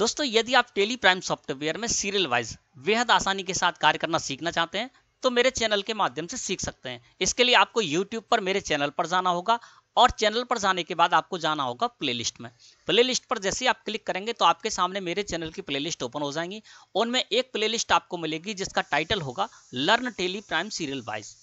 दोस्तों यदि आप टेली प्राइम सॉफ्टवेयर में सीरियल वाइज बेहद आसानी के साथ कार्य करना सीखना चाहते हैं तो मेरे चैनल के माध्यम से सीख सकते हैं इसके लिए आपको यूट्यूब पर मेरे चैनल पर जाना होगा और चैनल पर जाने के बाद आपको जाना होगा प्लेलिस्ट में प्लेलिस्ट पर जैसे ही आप क्लिक करेंगे तो आपके सामने मेरे चैनल की प्लेलिस्ट ओपन हो जाएंगी उनमें एक प्लेलिस्ट आपको मिलेगी जिसका टाइटल होगा learn Tally Prime serial wise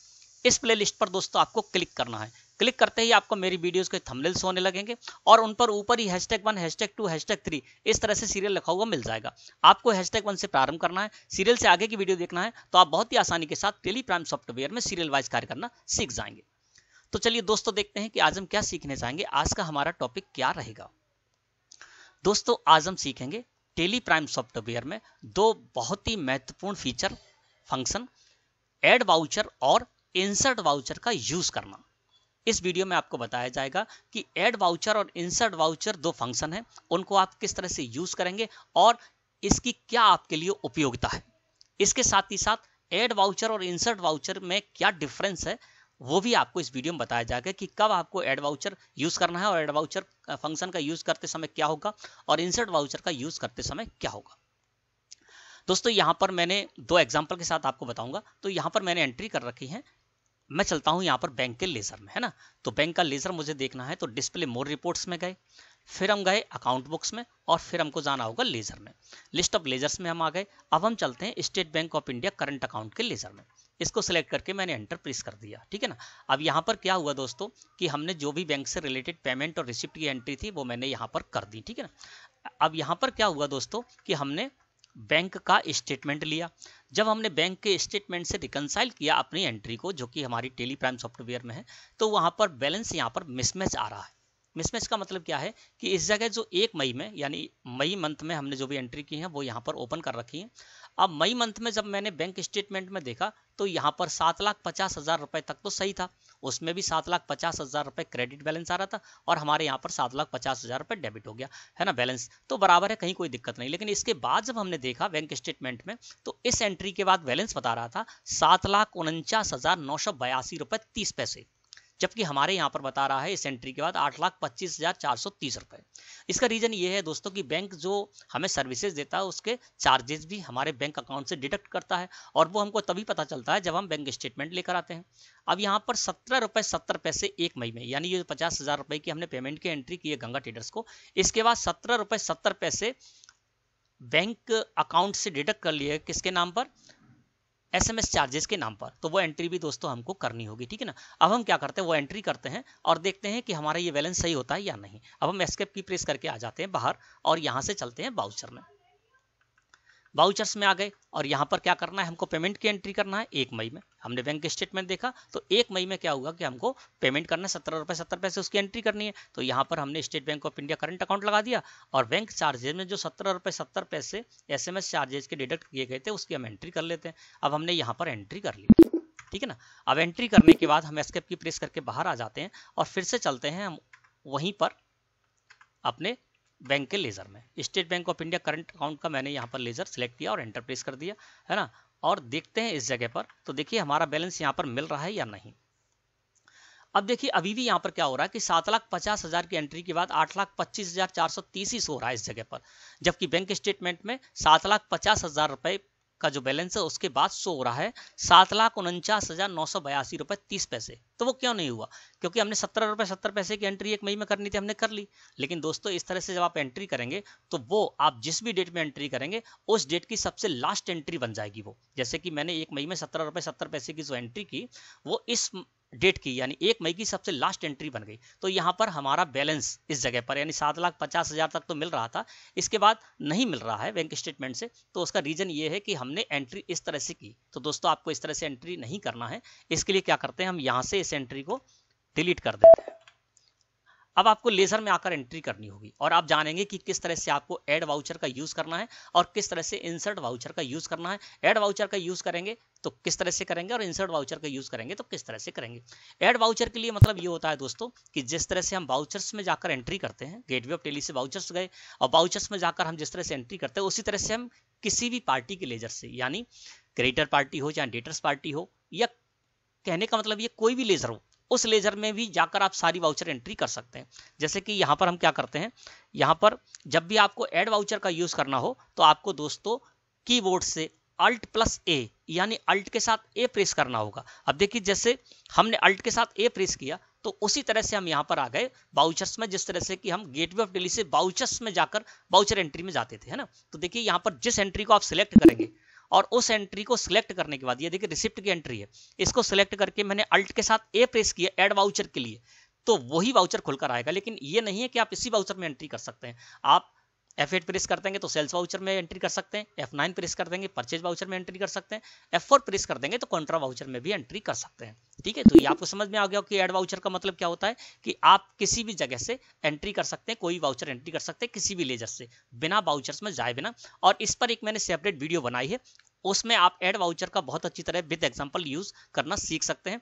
इस प्लेलिस्ट पर दोस्तों आपको क्लिक करना है क्लिक करते ही आपको मेरी वीडियोस के थंबनेल्स होने लगेंगे और उन पर ऊपर ही hashtag one hashtag two hashtag three इस तरह से सीरियल लिखा हुआ मिल जाएगा आपको हैशटैग वन से प्रारंभ करना है सीरियल से आगे की वीडियो देखना है तो आप बहुत ही आसानी के साथ टेली प्राइम सॉफ्टवेयर में सीरियल वाइज कार्य करना सीख जाएंगे तो चलिए दोस्तों देखते हैं कि आज हम क्या सीखने जाएंगे आज का हमारा टॉपिक क्या रहेगा दोस्तों आज हम सीखेंगे टेली प्राइम सॉफ्टवेयर में दो बहुत ही महत्वपूर्ण फीचर फंक्शन एड वाउचर और इंसर्ट वाउचर का यूज करना इस वीडियो में आपको बताया जाएगा कि एड वाउचर और इंसर्ट वाउचर दो फंक्शन है उनको आप किस तरह से यूज करेंगे और इसकी क्या आपके लिए उपयोगिता है इसके साथ ही साथ एड वाउचर और इंसर्ट वाउचर में क्या डिफरेंस है वो भी आपको इस वीडियो में बताया जाएगा कि कब आपको एड वाउचर यूज करना है और एड वाउचर फंक्शन का यूज करते समय क्या होगा और इंसर्ट वाउचर का यूज करते समय क्या होगा दोस्तों यहां पर मैंने दो एग्जांपल के साथ आपको बताऊंगा तो यहां पर मैंने एंट्री कर रखी है मैं चलता हूं यहाँ पर बैंक के लेजर में है ना तो बैंक का लेजर मुझे देखना है तो डिस्प्ले मोर रिपोर्ट्स में गए फिर हम गए अकाउंट बुक्स में और फिर हमको जाना होगा लेजर में लिस्ट ऑफ लेजर्स में हम आ गए अब हम चलते हैं State Bank of India current account के लेजर में इसको सिलेक्ट करके मैंने एंटर प्रेस कर दिया ठीक है ना अब यहाँ पर क्या हुआ दोस्तों कि हमने जो भी बैंक से रिलेटेड पेमेंट और रिसिप्ट की एंट्री थी वो मैंने यहाँ पर कर दी ठीक है ना अब यहाँ पर क्या हुआ दोस्तों कि हमने बैंक का स्टेटमेंट लिया जब हमने बैंक के स्टेटमेंट से रिकनसाइल किया अपनी एंट्री को जो कि हमारी टेली प्राइम सॉफ्टवेयर में है तो वहाँ पर बैलेंस यहाँ पर मिसमैच आ रहा है मिसमैच का मतलब क्या है कि इस जगह जो एक मई में यानी मई मंथ में हमने जो भी एंट्री की है वो यहाँ पर ओपन कर रखी है अब मई मंथ में जब मैंने बैंक स्टेटमेंट में देखा तो यहाँ पर सात लाख पचास हजार रुपए तक तो सही था उसमें भी सात लाख पचास हजार रुपये क्रेडिट बैलेंस आ रहा था और हमारे यहाँ पर सात लाख पचास हजार रुपये डेबिट हो गया है ना बैलेंस तो बराबर है कहीं कोई दिक्कत नहीं लेकिन इसके बाद जब हमने देखा बैंक स्टेटमेंट में तो इस एंट्री के बाद बैलेंस बता रहा था सात लाख उनचास हजार नौ सौ बयासी रुपए तीस पैसे जबकि हमारे यहाँ पर बता रहा है इस एंट्री के बाद आठ लाख पच्चीस हज़ार चार सौ तीस रुपए इसका रीज़न ये है दोस्तों कि बैंक जो हमें सर्विसेज देता है उसके चार्जेस भी हमारे बैंक अकाउंट से डिडक्ट करता है और वो हमको तभी पता चलता है जब हम बैंक स्टेटमेंट लेकर आते हैं अब यहाँ पर सत्रह रुपए सत्तर पैसे एक मई में यानी ये पचास हज़ार रुपए की हमने पेमेंट की एंट्री की है गंगा ट्रेडर्स को इसके बाद सत्रह रुपए सत्तर पैसे बैंक अकाउंट से डिडक्ट कर लिए किसके नाम पर एसएमएस चार्जेस के नाम पर तो वो एंट्री भी दोस्तों हमको करनी होगी ठीक है ना अब हम क्या करते हैं वो एंट्री करते हैं और देखते हैं कि हमारा ये बैलेंस सही होता है या नहीं अब हम एस्केप की प्रेस करके आ जाते हैं बाहर और यहाँ से चलते हैं बाउचर में वाउचर्स में आ गए और यहाँ पर क्या करना है हमको पेमेंट की एंट्री करना है एक मई में हमने बैंक स्टेटमेंट देखा तो एक मई में क्या होगा कि हमको पेमेंट करना है सत्रह रुपये सत्तर पैसे उसकी एंट्री करनी है तो यहाँ पर हमने State Bank of India current account लगा दिया और बैंक चार्जेज में जो सत्रह रुपये सत्तर पैसे एस चार्जेज के डिडक्ट किए गए थे उसकी हम एंट्री कर लेते हैं अब हमने यहाँ पर एंट्री कर ली ठीक है ना अब एंट्री करने के बाद हम एस्केप की प्रेस करके बाहर आ जाते हैं और फिर से चलते हैं हम वहीं पर अपने बैंक के लेज़र में State Bank of India current account का मैंने यहाँ पर लेज़र सेलेक्ट किया और एंटर प्रेस कर दिया है ना और देखते हैं इस जगह पर तो देखिए हमारा बैलेंस यहाँ पर मिल रहा है या नहीं अब देखिए अभी भी यहाँ पर क्या हो रहा है कि सात लाख पचास हजार की एंट्री के बाद आठ लाख पच्चीस हजार चार सौ तीस हो रहा है इस जगह पर जबकि बैंक स्टेटमेंट में सात लाख पचास हजार रुपए का जो बैलेंस है उसके बाद शो हो रहा है सात लाख उनचास हजार नौ सौ बयासी रुपए तीस पैसे तो वो क्यों नहीं हुआ क्योंकि हमने सत्रह रुपए सत्तर पैसे की एंट्री एक मई में करनी थी हमने कर ली लेकिन दोस्तों इस तरह से जब आप एंट्री करेंगे तो वो आप जिस भी डेट में एंट्री करेंगे उस डेट की सबसे लास्ट एंट्री बन जाएगी वो जैसे कि मैंने एक मई में सत्रह रुपए सत्तर पैसे की जो एंट्री की वो इस डेट की यानी एक मई की सबसे लास्ट एंट्री बन गई तो यहाँ पर हमारा बैलेंस इस जगह पर यानी सात लाख पचास हज़ार तक तो मिल रहा था इसके बाद नहीं मिल रहा है बैंक स्टेटमेंट से तो उसका रीज़न ये है कि हमने एंट्री इस तरह से की तो दोस्तों आपको इस तरह से एंट्री नहीं करना है इसके लिए क्या करते हैं हम यहाँ से इस एंट्री को डिलीट कर देते हैं अब आपको लेजर में आकर एंट्री करनी होगी और आप जानेंगे कि किस तरह से आपको एड वाउचर का यूज करना है और किस तरह से इंसर्ट वाउचर का यूज करना है एड वाउचर का यूज करेंगे तो किस तरह से करेंगे और इंसर्ट वाउचर का यूज करेंगे तो किस तरह से करेंगे एड वाउचर के लिए मतलब ये होता है दोस्तों कि जिस तरह से हम वाउचर्स में जाकर एंट्री करते हैं गेटवे ऑफ टेली से वाउचर्स गए और वाउचर्स में जाकर हम जिस तरह से एंट्री करते हैं उसी तरह से हम किसी भी पार्टी के लेजर से यानी क्रेडिटर पार्टी हो चाहे डेटर्स पार्टी हो या कहने का मतलब ये कोई भी लेजर हो उस लेजर में भी जाकर आप सारी वाउचर एंट्री कर सकते हैं जैसे कि यहाँ पर हम क्या करते हैं यहाँ पर जब भी आपको एड वाउचर का यूज़ करना हो तो आपको दोस्तों कीबोर्ड से अल्ट प्लस ए यानी अल्ट के साथ ए प्रेस करना होगा अब देखिए जैसे हमने अल्ट के साथ ए प्रेस किया तो उसी तरह से हम यहाँ पर आ गए बाउचर्स में जिस तरह से कि हम गेटवे ऑफ डेली से बाउचर्स में जाकर बाउचर एंट्री में जाते थे है ना तो देखिए यहाँ पर जिस एंट्री को आप सिलेक्ट करेंगे और उस एंट्री को सिलेक्ट करने के बाद ये देखिए रिसिप्ट की एंट्री है इसको सिलेक्ट करके मैंने अल्ट के साथ ए प्रेस किया एड वाउचर के लिए तो वही वाउचर खुलकर आएगा लेकिन ये नहीं है कि आप इसी वाउचर में एंट्री कर सकते हैं आप एफ एट प्रेस कर देंगे तो सेल्स वाउचर में एंट्री कर सकते हैं एफ नाइन प्रेस कर देंगे परचेज वाउचर में एंट्री कर सकते हैं फोर प्रेस कर देंगे तो कॉन्ट्रा वाउचर में भी एंट्री कर सकते हैं ठीक है तो ये आपको समझ में आ गया कि एड वाउचर का मतलब क्या होता है कि आप किसी भी जगह से एंट्री कर सकते हैं कोई वाउचर एंट्री कर सकते हैं किसी भी लेजर से बिना वाउचर्स में जाए बिना और इस पर एक मैंने सेपरेट वीडियो बनाई है उसमें आप एड वाउचर का बहुत अच्छी तरह विद एग्जाम्पल यूज करना सीख सकते हैं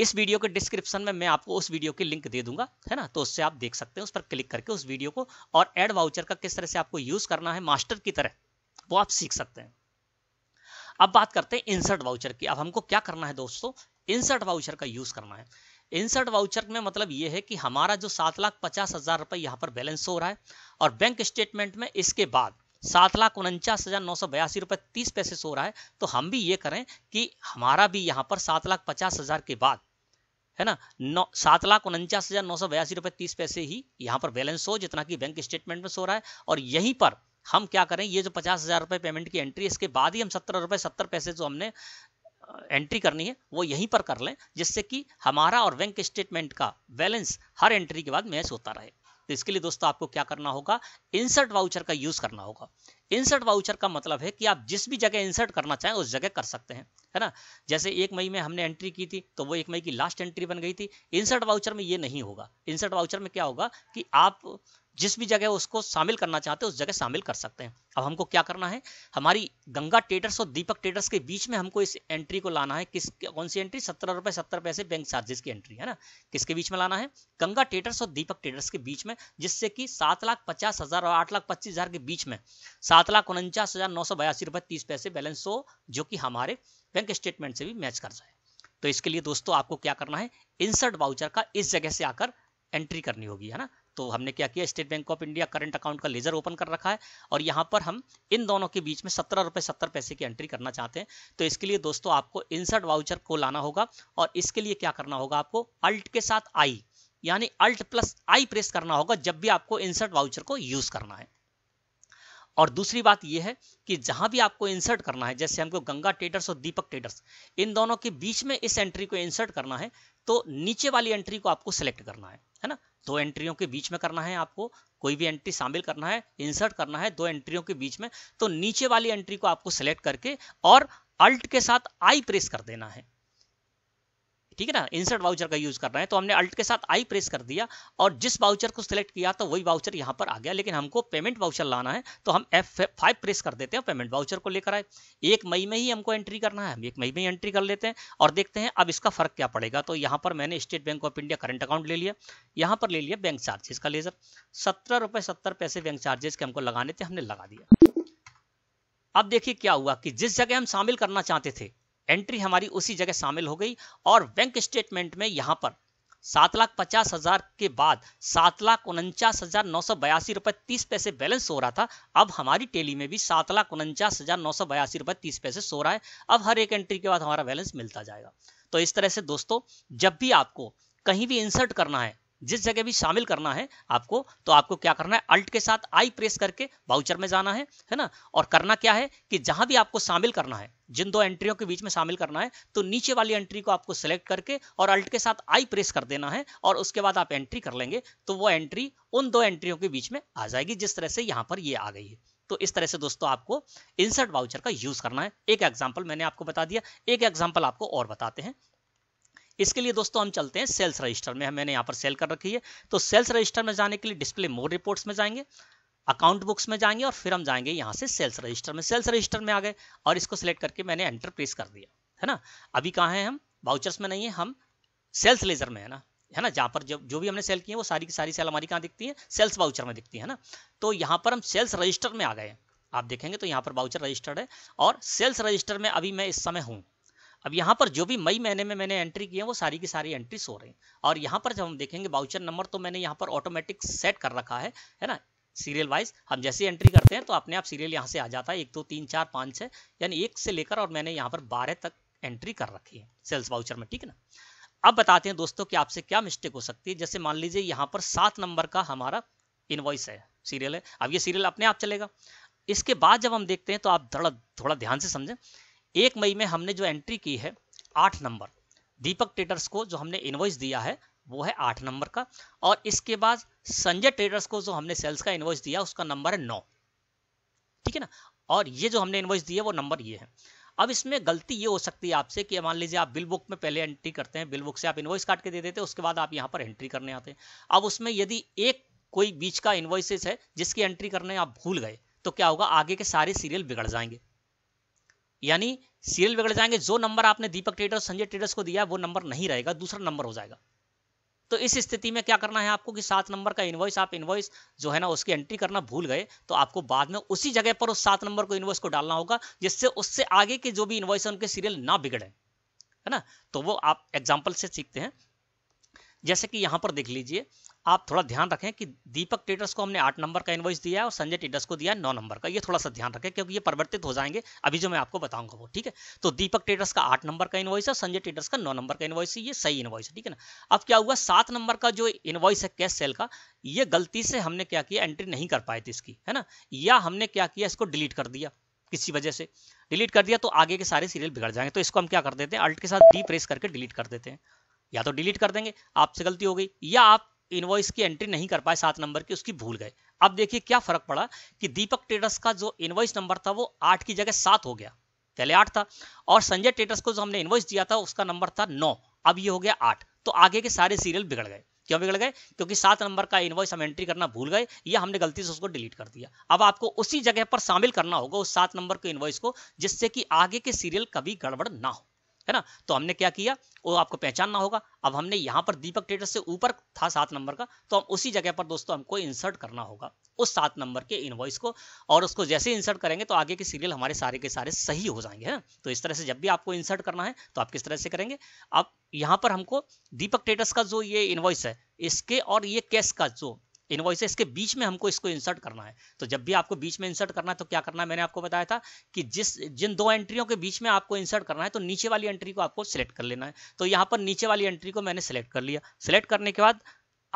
इस वीडियो के डिस्क्रिप्शन में मैं आपको उस वीडियो की लिंक दे दूंगा है ना तो उससे आप देख सकते हैं उस पर क्लिक करके उस वीडियो को और एड वाउचर का किस तरह से आपको यूज करना है मास्टर की तरह वो आप सीख सकते हैं अब बात करते हैं इंसर्ट वाउचर की अब हमको क्या करना है दोस्तों इंसर्ट वाउचर का यूज करना है इंसर्ट वाउचर में मतलब ये है कि हमारा जो सात लाख पचास हजार रुपए यहाँ पर बैलेंस हो रहा है और बैंक स्टेटमेंट में इसके बाद सात लाख उनचास हज़ार नौ सौ बयासी रुपए तीस पैसे सो रहा है तो हम भी ये करें कि हमारा भी यहाँ पर सात लाख पचास हज़ार के बाद है ना नौ सात लाख उनचास हज़ार नौ सौ बयासी रुपए तीस पैसे ही यहाँ पर बैलेंस हो जितना कि बैंक स्टेटमेंट में सो रहा है और यहीं पर हम क्या करें ये जो पचास हज़ार रुपए पेमेंट की एंट्री इसके बाद ही हम सत्तर रुपए सत्तर पैसे जो हमने एंट्री करनी है वो यहीं पर कर लें जिससे कि हमारा और बैंक स्टेटमेंट का बैलेंस हर एंट्री के बाद मैच होता रहे तो इसके लिए दोस्तों आपको क्या करना होगा इंसर्ट वाउचर का यूज करना होगा इंसर्ट वाउचर का मतलब है कि आप जिस भी जगह इंसर्ट करना चाहें उस जगह कर सकते हैं है ना जैसे एक मई में हमने एंट्री की थी तो वो एक मई की लास्ट एंट्री बन गई थी इंसर्ट वाउचर में ये नहीं होगा इंसर्ट वाउचर में क्या होगा कि आप जिस भी जगह उसको शामिल करना चाहते हैं उस जगह शामिल कर सकते हैं अब हमको क्या करना है हमारी गंगा ट्रेडर्स और दीपक ट्रेडर्स के बीच में हमको इस एंट्री को लाना है किस कौन सी एंट्री सत्रह रुपए सत्तर पैसे बैंक चार्जेस की एंट्री है ना किसके बीच में लाना है गंगा ट्रेडर्स और दीपक ट्रेडर्स के बीच में जिससे कि सात लाख पचास हजार और आठ लाख पच्चीस हजार के बीच में सात लाख उनचास हजार नौ सौ बयासी रुपए तीस पैसे बैलेंस हो जो कि हमारे बैंक स्टेटमेंट से भी मैच कर जाए तो इसके लिए दोस्तों आपको क्या करना है इंसर्ट वाउचर का इस जगह से आकर एंट्री करनी होगी है ना तो हमने क्या किया State Bank of India current account का लेजर ओपन कर रखा है और यहाँ पर हम इन दोनों के बीच में सत्रह रुपये सत्तर पैसे की एंट्री करना चाहते हैं तो इसके लिए दोस्तों आपको इंसर्ट वाउचर को लाना होगा और इसके लिए क्या करना होगा आपको अल्ट के साथ आई यानी अल्ट प्लस आई प्रेस करना होगा जब भी आपको इंसर्ट वाउचर को यूज करना है और दूसरी बात यह है कि जहां भी आपको इंसर्ट करना है जैसे हमको गंगा ट्रेडर्स और दीपक ट्रेडर्स इन दोनों के बीच में इस एंट्री को इंसर्ट करना है तो नीचे वाली एंट्री को आपको सेलेक्ट करना है है ना दो एंट्रियों के बीच में करना है आपको कोई भी एंट्री शामिल करना है इंसर्ट करना है दो एंट्रियों के बीच में तो नीचे वाली एंट्री को आपको सेलेक्ट करके और अल्ट के साथ आई प्रेस कर देना है ठीक है ना इंसर्ट वाउचर का यूज करना है तो हमने अल्ट के साथ आई प्रेस कर दिया और जिस वाउचर को सिलेक्ट किया तो वही वाउचर यहाँ पर आ गया लेकिन हमको पेमेंट वाउचर लाना है तो हम एफ फाइव प्रेस कर देते हैं पेमेंट वाउचर को लेकर आए एक मई में ही हमको एंट्री करना है हम एक मई में ही एंट्री कर लेते हैं और देखते हैं अब इसका फर्क क्या पड़ेगा तो यहाँ पर मैंने State Bank of India current account ले लिया यहाँ पर ले लिया बैंक चार्जेस का लेजर सत्रह रुपये सत्तर पैसे बैंक चार्जेस के हमको लगाने थे हमने लगा दिया अब देखिए क्या हुआ कि जिस जगह हम शामिल करना चाहते थे एंट्री हमारी उसी जगह शामिल हो गई और बैंक स्टेटमेंट में यहाँ पर सात लाख पचास हजार के बाद सात लाख उनचास हजार नौ सौ बयासी रुपए तीस पैसे बैलेंस हो रहा था अब हमारी टेली में भी सात लाख उनचास हजार नौ सौ बयासी रुपए तीस पैसे सो रहा है अब हर एक एंट्री के बाद हमारा बैलेंस मिलता जाएगा तो इस तरह से दोस्तों जब भी आपको कहीं भी इंसर्ट करना है जिस जगह भी शामिल करना है आपको तो आपको क्या करना है अल्ट के साथ आई प्रेस करके बाउचर में जाना है है ना और करना क्या है कि जहां भी आपको शामिल करना है जिन दो एंट्रियों के बीच में शामिल करना है तो नीचे वाली एंट्री को आपको सेलेक्ट करके और अल्ट के साथ आई प्रेस कर देना है और उसके बाद आप एंट्री कर लेंगे तो वो एंट्री उन दो एंट्रियों के बीच में आ जाएगी जिस तरह से यहाँ पर ये आ गई है तो इस तरह से दोस्तों आपको इंसर्ट बाउचर का यूज करना है एक एग्जाम्पल मैंने आपको बता दिया एक एग्जाम्पल आपको और बताते हैं इसके लिए दोस्तों हम चलते हैं सेल्स रजिस्टर में मैंने यहाँ पर सेल कर रखी है तो सेल्स रजिस्टर में जाने के लिए डिस्प्ले मोर रिपोर्ट्स में जाएंगे अकाउंट बुक्स में जाएंगे और फिर हम जाएंगे यहाँ से सेल्स रजिस्टर में सेल्स रजिस्टर में आ गए और इसको सिलेक्ट करके मैंने एंटर प्रेस कर दिया है ना अभी कहाँ हैं हम वाउचर्स में नहीं है हम सेल्स लेजर में है ना है ना जहाँ पर जब जो भी हमने सेल की है वो सारी की सारी सेल हमारी कहाँ दिखती है सेल्स वाउचर में दिखती है ना तो यहाँ पर हम सेल्स रजिस्टर में आ गए आप देखेंगे तो यहाँ पर वाउचर रजिस्टर्ड है और सेल्स रजिस्टर में अभी मैं इस समय हूँ अब यहाँ पर जो भी मई महीने में मैंने एंट्री की है वो सारी की सारी एंट्री सो रही हैं और यहाँ पर जब हम देखेंगे बाउचर नंबर तो मैंने यहाँ पर ऑटोमेटिक सेट कर रखा है है ना सीरियल वाइज हम जैसे एंट्री करते हैं तो अपने आप सीरियल यहाँ से आ जाता है एक दो तो, तीन चार पाँच छः यानी एक से लेकर और मैंने यहाँ पर बारह तक एंट्री कर रखी है सेल्स बाउचर में ठीक है ना अब बताते हैं दोस्तों कि आपसे क्या मिस्टेक हो सकती है जैसे मान लीजिए यहाँ पर सात नंबर का हमारा इनवॉइस है सीरियल है अब ये सीरियल अपने आप चलेगा इसके बाद जब हम देखते हैं तो आप थोड़ा थोड़ा ध्यान से समझें एक मई में हमने जो एंट्री की है आठ नंबर दीपक ट्रेडर्स को जो हमने इन्वॉइस दिया है वो है आठ नंबर का और इसके बाद संजय ट्रेडर्स को जो हमने सेल्स का इन्वॉइस दिया उसका नंबर है नौ ठीक है ना और ये जो हमने इन्वॉइस दिया वो नंबर ये है अब इसमें गलती ये हो सकती है आपसे कि मान लीजिए आप बिल बुक में पहले एंट्री करते हैं बिल बुक से आप इन्वॉइस काट के दे देते हैं उसके बाद आप यहाँ पर एंट्री करने आते हैं अब उसमें यदि एक कोई बीच का इन्वॉइसेस है जिसकी एंट्री करने आप भूल गए तो क्या होगा आगे के सारे सीरियल बिगड़ जाएंगे यानी सीरियल बिगड़ जाएंगे जो नंबर आपने दीपक ट्रेडर संजय ट्रेडर्स को दिया वो नंबर नहीं रहेगा दूसरा नंबर हो जाएगा तो इस स्थिति में क्या करना है आपको कि सात नंबर का इन्वॉइस आप इन्वॉइस जो है ना उसकी एंट्री करना भूल गए तो आपको बाद में उसी जगह पर उस सात नंबर को इन्वॉइस को डालना होगा जिससे उससे आगे के जो भी इन्वॉइस है उनके सीरियल ना बिगड़े है ना तो वो आप एग्जाम्पल से सीखते हैं जैसे कि यहाँ पर देख लीजिए आप थोड़ा ध्यान रखें कि दीपक ट्रेडर्स को हमने आठ नंबर का इन्वॉइस दिया है और संजय ट्रेडर्स को दिया नौ नंबर का ये थोड़ा सा ध्यान रखें क्योंकि ये परिवर्तित हो जाएंगे अभी जो मैं आपको बताऊंगा वो ठीक है तो दीपक ट्रेडर्स का आठ नंबर का इन्वॉइस है संजय ट्रेडर्स का नौ नंबर का इन्वॉइस है ये सही इन्वॉइस है ठीक है ना अब क्या हुआ सात नंबर का जो इन्वॉइस है कैश सेल का ये गलती से हमने क्या किया एंट्री नहीं कर पाए थे इसकी है ना या हमने क्या किया इसको डिलीट कर दिया किसी वजह से डिलीट कर दिया तो आगे के सारे सीरियल बिगड़ जाएंगे तो इसको हम क्या कर देते हैं अल्ट के साथ डी प्रेस करके डिलीट कर देते हैं या तो डिलीट कर देंगे आपसे गलती हो गई या आप इनवॉइस की एंट्री नहीं कर पाए सात नंबर की उसकी भूल गए अब देखिए क्या फर्क पड़ा कि दीपक टेटस का जो इनवॉइस नंबर था वो आठ की जगह सात हो गया पहले आठ था और संजय टेटस को जो हमने इनवॉइस दिया था उसका नंबर था नौ अब ये हो गया आठ तो आगे के सारे सीरियल बिगड़ गए क्यों बिगड़ गए क्योंकि सात नंबर का इनवॉइस हम एंट्री करना भूल गए या हमने गलती से उसको डिलीट कर दिया अब आपको उसी जगह पर शामिल करना होगा उस सात नंबर के इनवॉइस को जिससे कि आगे के सीरियल कभी गड़बड़ ना हो है ना तो हमने क्या किया वो आपको पहचानना होगा अब हमने यहाँ पर दीपक ट्रेडर से ऊपर था सात नंबर का तो हम उसी जगह पर दोस्तों हमको इंसर्ट करना होगा उस सात नंबर के इनवॉइस को और उसको जैसे इंसर्ट करेंगे तो आगे के सीरियल हमारे सारे के सारे सही हो जाएंगे है ना तो इस तरह से जब भी आपको इंसर्ट करना है तो आप किस तरह से करेंगे अब यहाँ पर हमको दीपक ट्रेडर्स का जो ये इन्वॉइस है इसके और ये कैश का जो इन्वॉइसेस के बीच में हमको इसको इंसर्ट करना है तो जब भी आपको बीच में इंसर्ट करना है तो क्या करना है मैंने आपको बताया था कि जिस जिन दो एंट्रियों के बीच में आपको इंसर्ट करना है तो नीचे वाली एंट्री को आपको सिलेक्ट कर लेना है तो यहाँ पर नीचे वाली एंट्री को मैंने सिलेक्ट कर लिया सिलेक्ट करने के बाद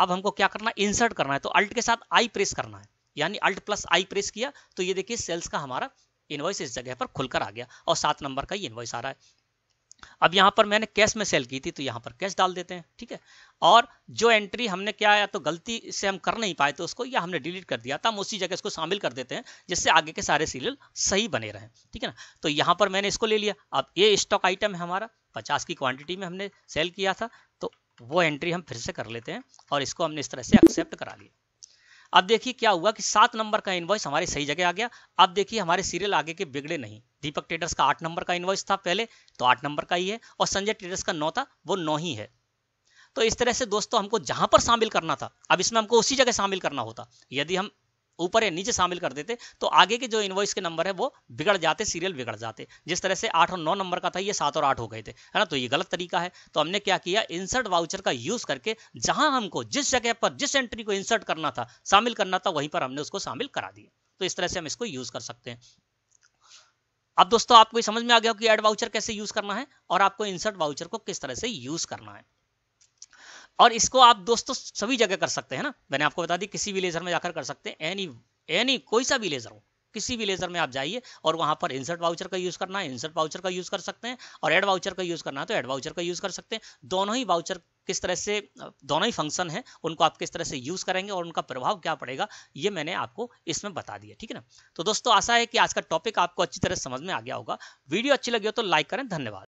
अब हमको क्या करना है इंसर्ट करना है तो अल्ट के साथ आई प्रेस करना है यानी अल्ट प्लस आई प्रेस किया तो ये देखिए सेल्स का हमारा इनवॉइस इस जगह पर खुलकर आ गया और सात नंबर का ये इनवॉइस आ रहा है अब यहां पर मैंने कैश में सेल की थी तो यहां पर कैश डाल देते हैं ठीक है और जो एंट्री हमने क्या या तो गलती से हम कर नहीं पाए तो उसको या हमने डिलीट कर दिया था तो हम उसी जगह इसको शामिल कर देते हैं जिससे आगे के सारे सीरियल सही बने रहें ठीक है ना तो यहां पर मैंने इसको ले लिया अब ये स्टॉक आइटम है हमारा पचास की क्वांटिटी में हमने सेल किया था तो वो एंट्री हम फिर से कर लेते हैं और इसको हमने इस तरह से एक्सेप्ट करा लिया अब देखिए क्या हुआ कि सात नंबर का इन्वॉइस हमारे सही जगह आ गया अब देखिए हमारे सीरियल आगे के बिगड़े नहीं दीपक ट्रेडर्स का आठ नंबर का इन्वॉइस था पहले तो आठ नंबर का ही है और संजय ट्रेडर्स का नौ था वो नौ ही है तो इस तरह से दोस्तों हमको जहां पर शामिल करना था अब इसमें हमको उसी जगह शामिल करना होता यदि हम ऊपर या नीचे शामिल कर देते तो आगे के जो इन्वॉइस के नंबर है वो बिगड़ जाते सीरियल बिगड़ जाते जिस तरह से आठ और नौ नंबर का था ये सात और आठ हो गए थे है ना तो ये गलत तरीका है तो हमने क्या किया इंसर्ट वाउचर का यूज करके जहां हमको जिस जगह पर जिस एंट्री को इंसर्ट करना था शामिल करना था वहीं पर हमने उसको शामिल करा दिया तो इस तरह से हम इसको यूज कर सकते हैं अब दोस्तों आपको समझ में आ गया कि एड वाउचर कैसे यूज करना है और आपको इंसर्ट वाउचर को किस तरह से यूज करना है और इसको आप दोस्तों सभी जगह कर सकते हैं ना मैंने आपको बता दी किसी भी लेजर में जाकर कर सकते हैं एनी एनी कोई सा भी लेजर हो किसी भी लेजर में आप जाइए और वहां पर इंसर्ट वाउचर का यूज करना है इंसर्ट वाउचर का यूज कर सकते हैं और एड वाउचर का यूज करना है तो एड वाउचर का यूज कर सकते हैं दोनों ही वाउचर किस तरह से दोनों ही फंक्शन है उनको आप किस तरह से यूज करेंगे और उनका प्रभाव क्या पड़ेगा ये मैंने आपको इसमें बता दिया ठीक है ना तो दोस्तों आशा है कि आज का टॉपिक आपको अच्छी तरह समझ में आ गया होगा वीडियो अच्छी लगी हो तो लाइक करें धन्यवाद